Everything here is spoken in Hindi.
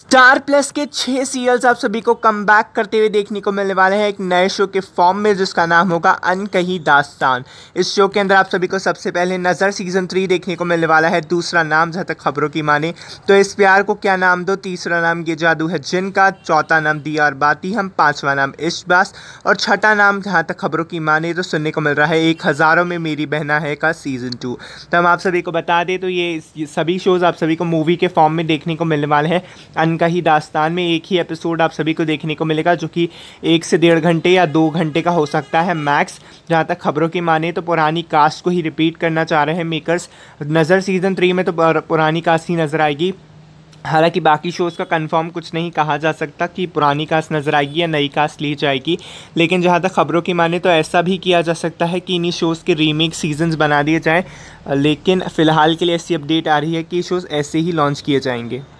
स्टार प्लस के छह सीरियल्स आप सभी को कम बैक करते हुए देखने को मिलने वाले हैं एक नए शो के फॉर्म में जिसका नाम होगा अनकही दास्तान इस शो के अंदर आप सभी को सबसे पहले नज़र सीजन थ्री देखने को मिलने वाला है दूसरा नाम जहाँ तक खबरों की माने तो इस प्यार को क्या नाम दो तीसरा नाम ये जादू है जिन का चौथा नाम दिया और बाती हम पाँचवा नाम इश्बास और छठा नाम जहाँ तक खबरों की माने तो सुनने को मिल रहा है एक हज़ारों में मेरी बहना है का सीज़न टू तो हम आप सभी को बता दें तो ये सभी शोज़ आप सभी को मूवी के फॉर्म में देखने को मिलने वाले हैं खान का ही दास्तान में एक ही एपिसोड आप सभी को देखने को मिलेगा जो कि एक से डेढ़ घंटे या दो घंटे का हो सकता है मैक्स जहाँ तक खबरों की माने तो पुरानी कास्ट को ही रिपीट करना चाह रहे हैं मेकर्स नज़र सीज़न थ्री में तो पुरानी कास्ट ही नज़र आएगी हालांकि बाकी शोज़ का कंफर्म कुछ नहीं कहा जा सकता कि पुरानी कास्ट नज़र आएगी या नई कास्ट ली जाएगी लेकिन जहाँ तक खबरों की माने तो ऐसा भी किया जा सकता है कि इन्हीं शोज़ के रीमेक सीजन्स बना दिए जाएं लेकिन फ़िलहाल के लिए ऐसी अपडेट आ रही है कि शोज़ ऐसे ही लॉन्च किए जाएंगे